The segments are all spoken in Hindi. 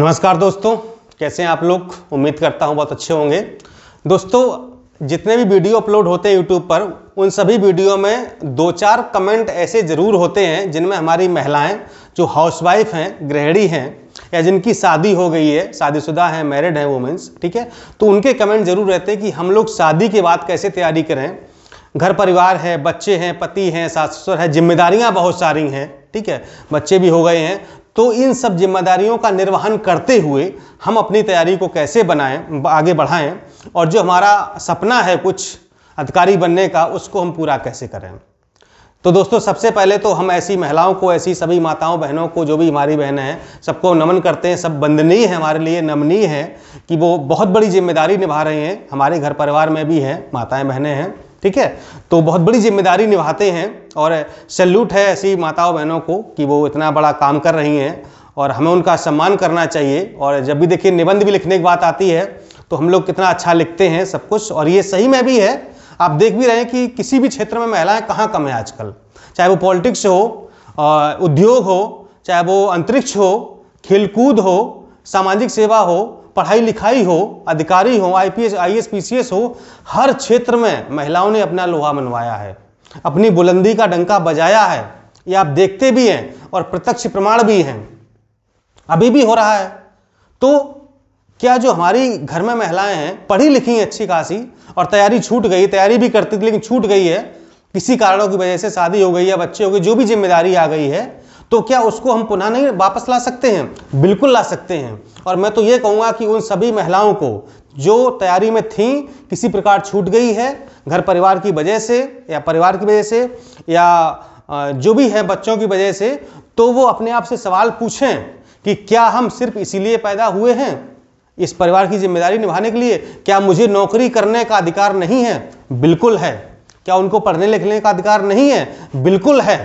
नमस्कार दोस्तों कैसे हैं आप लोग उम्मीद करता हूं बहुत अच्छे होंगे दोस्तों जितने भी वीडियो अपलोड होते हैं यूट्यूब पर उन सभी वीडियो में दो चार कमेंट ऐसे ज़रूर होते हैं जिनमें हमारी महिलाएं जो हाउसवाइफ हैं गृहिणी हैं या जिनकी शादी हो गई है शादीशुदा हैं मैरिड हैं वुमेंस ठीक है तो उनके कमेंट ज़रूर रहते हैं कि हम लोग शादी के बाद कैसे तैयारी करें घर परिवार है बच्चे हैं पति हैं सास ससुर है जिम्मेदारियाँ बहुत सारी हैं ठीक है बच्चे भी हो गए हैं तो इन सब जिम्मेदारियों का निर्वहन करते हुए हम अपनी तैयारी को कैसे बनाएं आगे बढ़ाएं और जो हमारा सपना है कुछ अधिकारी बनने का उसको हम पूरा कैसे करें तो दोस्तों सबसे पहले तो हम ऐसी महिलाओं को ऐसी सभी माताओं बहनों को जो भी हमारी बहनें हैं सबको नमन करते हैं सब बंदनीय है हमारे लिए नमनीय है कि वो बहुत बड़ी जिम्मेदारी निभा रही हैं हमारे घर परिवार में भी हैं माताएं बहनें हैं ठीक है तो बहुत बड़ी जिम्मेदारी निभाते हैं और सैल्यूट है ऐसी माताओं बहनों को कि वो इतना बड़ा काम कर रही हैं और हमें उनका सम्मान करना चाहिए और जब भी देखिए निबंध भी लिखने की बात आती है तो हम लोग कितना अच्छा लिखते हैं सब कुछ और ये सही में भी है आप देख भी रहे हैं कि किसी भी क्षेत्र में महिलाएं कहाँ कम है आजकल चाहे वो पॉलिटिक्स हो उद्योग हो चाहे वो अंतरिक्ष हो खेलकूद हो सामाजिक सेवा हो पढ़ाई लिखाई हो अधिकारी हो आईपीएस आईएएस पीसीएस हो हर क्षेत्र में महिलाओं ने अपना लोहा मनवाया है अपनी बुलंदी का डंका बजाया है ये आप देखते भी हैं और प्रत्यक्ष प्रमाण भी हैं अभी भी हो रहा है तो क्या जो हमारी घर में महिलाएं हैं पढ़ी लिखी हैं अच्छी खासी और तैयारी छूट गई तैयारी भी करती थी लेकिन छूट गई है किसी कारणों की वजह से शादी हो गई या बच्चे हो गए जो भी जिम्मेदारी आ गई है तो क्या उसको हम पुनः नहीं वापस ला सकते हैं बिल्कुल ला सकते हैं और मैं तो ये कहूँगा कि उन सभी महिलाओं को जो तैयारी में थी किसी प्रकार छूट गई है घर परिवार की वजह से या परिवार की वजह से या जो भी है बच्चों की वजह से तो वो अपने आप से सवाल पूछें कि क्या हम सिर्फ इसीलिए पैदा हुए हैं इस परिवार की जिम्मेदारी निभाने के लिए क्या मुझे नौकरी करने का अधिकार नहीं है बिल्कुल है क्या उनको पढ़ने लिखने का अधिकार नहीं है बिल्कुल है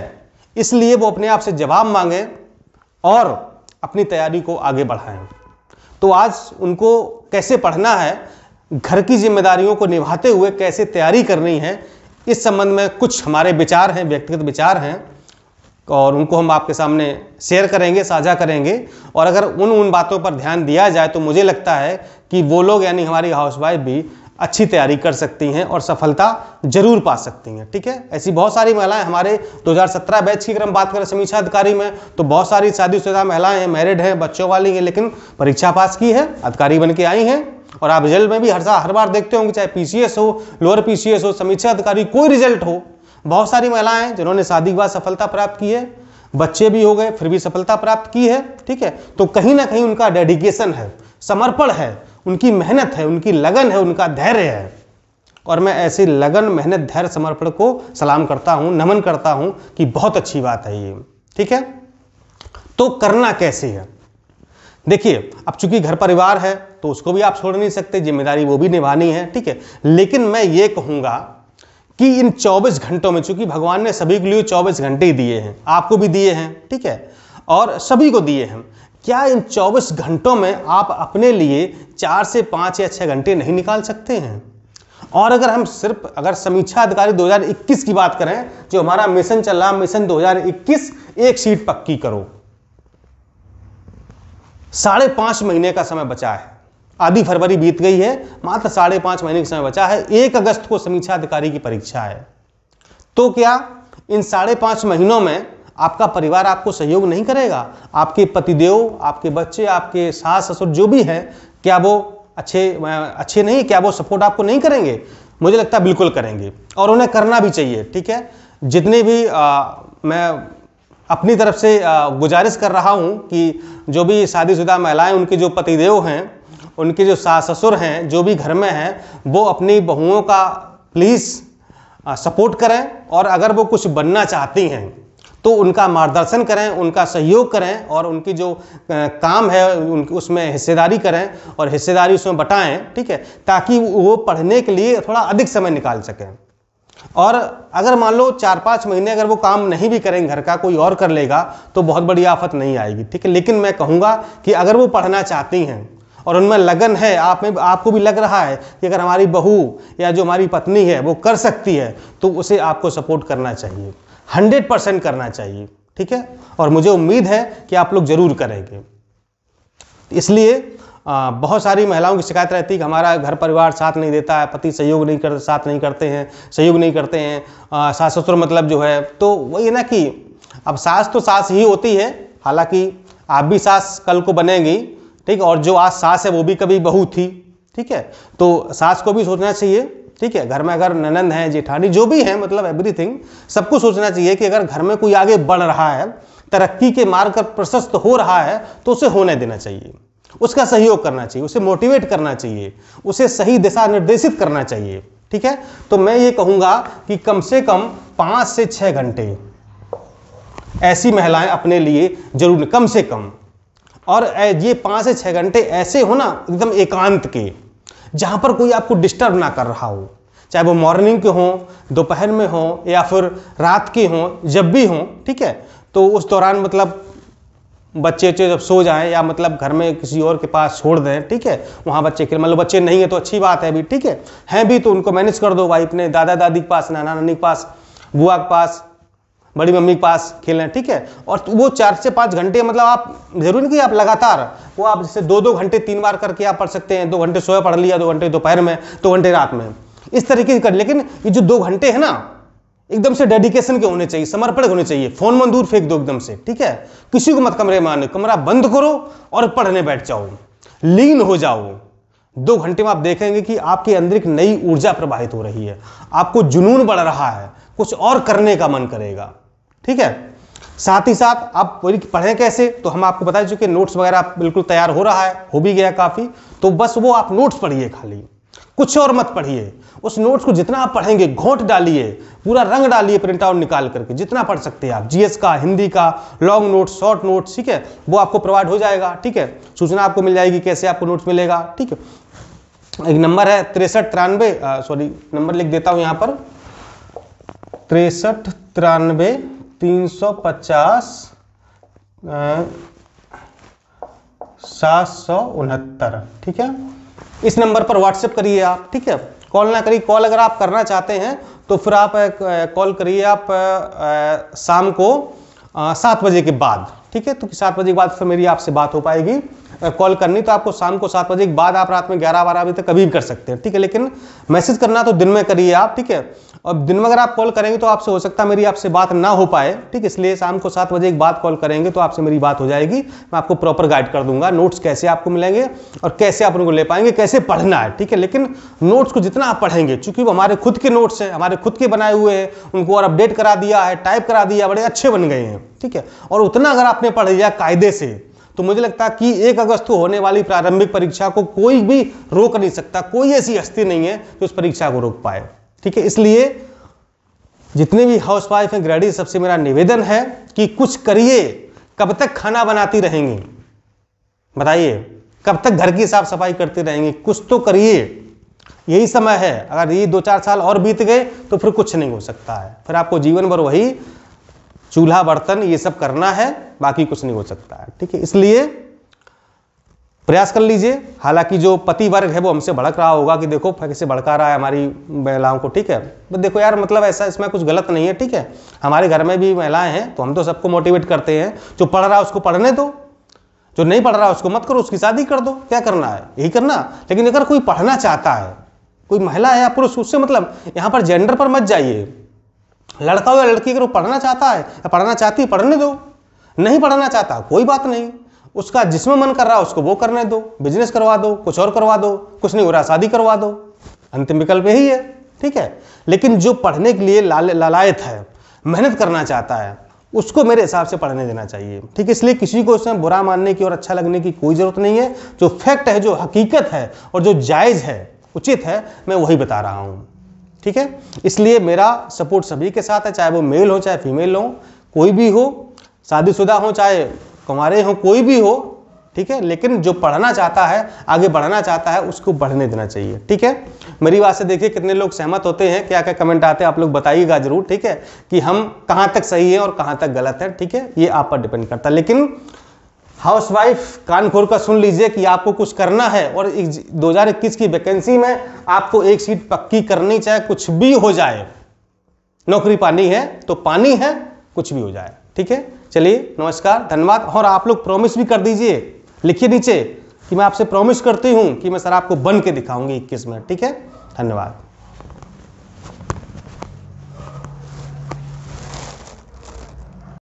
इसलिए वो अपने आप से जवाब मांगें और अपनी तैयारी को आगे बढ़ाएं तो आज उनको कैसे पढ़ना है घर की जिम्मेदारियों को निभाते हुए कैसे तैयारी करनी है इस संबंध में कुछ हमारे विचार हैं व्यक्तिगत विचार हैं और उनको हम आपके सामने शेयर करेंगे साझा करेंगे और अगर उन उन बातों पर ध्यान दिया जाए तो मुझे लगता है कि वो लोग यानी हमारी हाउसवाइफ भी अच्छी तैयारी कर सकती हैं और सफलता जरूर पा सकती हैं ठीक है ऐसी बहुत सारी महिलाएं हमारे 2017 बैच की अगर हम बात करें समीक्षा अधिकारी में तो बहुत सारी शादीशुदा महिलाएं हैं मैरिड हैं बच्चों वाली हैं लेकिन परीक्षा पास की है अधिकारी बन के आई हैं और आप रिजल्ट में भी हर साल हर बार देखते होंगे चाहे पी हो लोअर पी हो समीक्षा अधिकारी कोई रिजल्ट हो बहुत सारी महिलाएं जिन्होंने शादी के बाद सफलता प्राप्त की है बच्चे भी हो गए फिर भी सफलता प्राप्त की है ठीक है तो कहीं ना कहीं उनका डेडिकेशन है समर्पण है उनकी मेहनत है उनकी लगन है उनका धैर्य है और मैं ऐसी लगन मेहनत धैर्य समर्पण को सलाम करता हूं नमन करता हूं कि बहुत अच्छी बात है ये ठीक है तो करना कैसे है देखिए अब चूंकि घर परिवार है तो उसको भी आप छोड़ नहीं सकते जिम्मेदारी वो भी निभानी है ठीक है लेकिन मैं ये कहूंगा कि इन 24 घंटों में चूंकि भगवान ने सभी के लिए 24 घंटे ही दिए हैं आपको भी दिए हैं ठीक है और सभी को दिए हैं क्या इन 24 घंटों में आप अपने लिए चार से पाँच या छः घंटे नहीं निकाल सकते हैं और अगर हम सिर्फ अगर समीक्षा अधिकारी 2021 की बात करें जो हमारा मिशन चल रहा मिशन 2021 एक सीट पक्की करो साढ़े पाँच महीने का समय बचा है आधी फरवरी बीत गई है मात्र साढ़े पाँच महीने का समय बचा है एक अगस्त को समीक्षा अधिकारी की परीक्षा है तो क्या इन साढ़े पाँच महीनों में आपका परिवार आपको सहयोग नहीं करेगा आपके पतिदेव आपके बच्चे आपके सास ससुर जो भी हैं क्या वो अच्छे अच्छे नहीं क्या वो सपोर्ट आपको नहीं करेंगे मुझे लगता है बिल्कुल करेंगे और उन्हें करना भी चाहिए ठीक है जितने भी आ, मैं अपनी तरफ से आ, गुजारिश कर रहा हूँ कि जो भी शादीशुदा महिलाएं उनके जो पतिदेव हैं उनके जो सास ससुर हैं जो भी घर में हैं वो अपनी बहुओं का प्लीज़ सपोर्ट करें और अगर वो कुछ बनना चाहती हैं तो उनका मार्गदर्शन करें उनका सहयोग करें और उनकी जो काम है उसमें हिस्सेदारी करें और हिस्सेदारी उसमें बटाएं ठीक है ताकि वो पढ़ने के लिए थोड़ा अधिक समय निकाल सकें और अगर मान लो चार पाँच महीने अगर वो काम नहीं भी करेंगे घर का कोई और कर लेगा तो बहुत बड़ी आफत नहीं आएगी ठीक है लेकिन मैं कहूँगा कि अगर वो पढ़ना चाहती हैं और उनमें लगन है आप में आपको भी लग रहा है कि अगर हमारी बहू या जो हमारी पत्नी है वो कर सकती है तो उसे आपको सपोर्ट करना चाहिए हंड्रेड परसेंट करना चाहिए ठीक है और मुझे उम्मीद है कि आप लोग ज़रूर करेंगे इसलिए आ, बहुत सारी महिलाओं की शिकायत रहती है कि हमारा घर परिवार साथ नहीं देता है पति सहयोग नहीं कर साथ नहीं करते हैं सहयोग नहीं करते हैं सास ससुर मतलब जो है तो वही है ना कि अब सास तो सास ही होती है हालांकि आप भी सास कल को बनेंगी ठीक और जो आज सास है वो भी कभी बहू थी ठीक है तो सास को भी सोचना चाहिए ठीक है घर में अगर ननंद है जेठानी जो भी है मतलब एवरीथिंग सबको सोचना चाहिए कि अगर घर में कोई आगे बढ़ रहा है तरक्की के मार्ग पर प्रशस्त हो रहा है तो उसे होने देना चाहिए उसका सहयोग करना चाहिए उसे मोटिवेट करना चाहिए उसे सही दिशा निर्देशित करना चाहिए ठीक है तो मैं ये कहूंगा कि कम से कम पांच से छह घंटे ऐसी महिलाएं अपने लिए जरूर कम से कम और ये पांच से छह घंटे ऐसे हो ना एकदम एकांत के जहाँ पर कोई आपको डिस्टर्ब ना कर रहा हो चाहे वो मॉर्निंग के हों दोपहर में हों या फिर रात के हों जब भी हों ठीक है तो उस दौरान मतलब बच्चे बच्चे जब सो जाएं या मतलब घर में किसी और के पास छोड़ दें ठीक है वहाँ बच्चे खेल मतलब बच्चे नहीं है तो अच्छी बात है अभी ठीक है हैं भी तो उनको मैनेज कर दो भाई अपने दादा दादी के पास नाना नानी के पास बुआ के पास बड़ी मम्मी के पास खेलना ठीक है और तो वो चार से पाँच घंटे मतलब आप जरूरी नहीं आप लगातार वो आप जैसे दो दो घंटे तीन बार करके आप पढ़ सकते हैं दो घंटे सोया पढ़ लिया दो घंटे दोपहर में दो घंटे रात में इस तरीके से कर लेकिन ये जो दो घंटे है ना एकदम से डेडिकेशन के होने चाहिए समर्पण होने चाहिए फोन मन दूर फेंक दो एकदम से ठीक है किसी को मत कमरे में आने कमरा बंद करो और पढ़ने बैठ जाओ लीन हो जाओ दो घंटे में आप देखेंगे कि आपके अंदर एक नई ऊर्जा प्रवाहित हो रही है आपको जुनून बढ़ रहा है कुछ और करने का मन करेगा ठीक है साथ ही साथ आप पढ़ें कैसे तो हम आपको बता चुके नोट्स वगैरह बिल्कुल तैयार हो रहा है हो भी गया काफ़ी तो बस वो आप नोट्स पढ़िए खाली कुछ और मत पढ़िए उस नोट्स को जितना आप पढ़ेंगे घोट डालिए पूरा रंग डालिए प्रिंट आउट निकाल करके जितना पढ़ सकते हैं आप जीएस का हिंदी का लॉन्ग नोट्स शॉर्ट नोट्स ठीक है वो आपको प्रोवाइड हो जाएगा ठीक है सूचना आपको मिल जाएगी कैसे आपको नोट्स मिलेगा ठीक है एक नंबर है तिरसठ तिरानवे सॉरी नंबर लिख देता हूं यहां पर तिरसठ तिरानवे सात सौ उनहत्तर ठीक है इस नंबर पर व्हाट्सएप करिए आप ठीक है कॉल ना करिए कॉल अगर आप करना चाहते हैं तो फिर आप कॉल करिए आप शाम को सात बजे के बाद ठीक है तो सात बजे के बाद फिर मेरी आपसे बात हो पाएगी कॉल करनी तो आपको शाम को सात बजे के बाद आप रात में ग्यारह बारह बजे तक कभी भी कर सकते हैं ठीक है लेकिन मैसेज करना तो दिन में करिए आप ठीक है अब दिन में अगर आप कॉल करेंगे तो आपसे हो सकता है मेरी आपसे बात ना हो पाए ठीक इसलिए शाम को सात बजे एक बात कॉल करेंगे तो आपसे मेरी बात हो जाएगी मैं आपको प्रॉपर गाइड कर दूंगा नोट्स कैसे आपको मिलेंगे और कैसे आप उनको ले पाएंगे कैसे पढ़ना है ठीक है लेकिन नोट्स को जितना आप पढ़ेंगे चूंकि वो हमारे खुद के नोट्स हैं हमारे खुद के बनाए हुए हैं उनको और अपडेट करा दिया है टाइप करा दिया बड़े अच्छे बन गए हैं ठीक है और उतना अगर आपने पढ़ लिया कायदे से तो मुझे लगता है कि एक अगस्त को होने वाली प्रारंभिक परीक्षा को कोई भी रोक नहीं सकता कोई ऐसी हस्ती नहीं है जो उस परीक्षा को रोक पाए ठीक है इसलिए जितने भी हाउस वाइफ हैं ग्रेडी सबसे मेरा निवेदन है कि कुछ करिए कब तक खाना बनाती रहेंगी बताइए कब तक घर की साफ सफाई करती रहेंगी कुछ तो करिए यही समय है अगर ये दो चार साल और बीत गए तो फिर कुछ नहीं हो सकता है फिर आपको जीवन भर वही चूल्हा बर्तन ये सब करना है बाकी कुछ नहीं हो सकता है ठीक है इसलिए प्रयास कर लीजिए हालांकि जो पति वर्ग है वो हमसे भड़क रहा होगा कि देखो कैसे भड़का रहा है हमारी महिलाओं को ठीक है बट देखो यार मतलब ऐसा इसमें कुछ गलत नहीं है ठीक है हमारे घर में भी महिलाएं हैं तो हम तो सबको मोटिवेट करते हैं जो पढ़ रहा है उसको पढ़ने दो जो नहीं पढ़ रहा है उसको मत करो उसकी शादी कर दो क्या करना है यही करना लेकिन अगर कोई पढ़ना चाहता है कोई महिला है या पुरुष उससे मतलब यहाँ पर जेंडर पर मत जाइए लड़का हो या लड़की अगर वो पढ़ना चाहता है या पढ़ना चाहती है पढ़ने दो नहीं पढ़ना चाहता कोई बात नहीं उसका जिसमें मन कर रहा है उसको वो करने दो बिजनेस करवा दो कुछ और करवा दो कुछ नहीं हो रहा शादी करवा दो अंतिम विकल्प यही है ठीक है लेकिन जो पढ़ने के लिए लालायत है मेहनत करना चाहता है उसको मेरे हिसाब से पढ़ने देना चाहिए ठीक है इसलिए किसी को उसमें बुरा मानने की और अच्छा लगने की कोई ज़रूरत नहीं है जो फैक्ट है जो हकीकत है और जो जायज़ है उचित है मैं वही बता रहा हूँ ठीक है इसलिए मेरा सपोर्ट सभी के साथ है चाहे वो मेल हो चाहे फीमेल हो कोई भी हो शादीशुदा हो चाहे कुमारे हो कोई भी हो ठीक है लेकिन जो पढ़ना चाहता है आगे बढ़ना चाहता है उसको बढ़ने देना चाहिए ठीक है मेरी बात से देखिए कितने लोग सहमत होते हैं क्या क्या कमेंट आते हैं आप लोग बताइएगा जरूर ठीक है कि हम कहाँ तक सही है और कहाँ तक गलत है ठीक है ये आप पर डिपेंड करता है लेकिन हाउस वाइफ कानपुर का सुन लीजिए कि आपको कुछ करना है और इक्कीस की वैकेंसी में आपको एक सीट पक्की करनी चाहे कुछ भी हो जाए नौकरी पानी है तो पानी है कुछ भी हो जाए ठीक है चलिए नमस्कार धन्यवाद और आप लोग प्रॉमिस भी कर दीजिए लिखिए नीचे कि मैं आपसे प्रॉमिस करती हूँ कि मैं सर आपको बन के दिखाऊंगी इक्कीस मिनट ठीक है धन्यवाद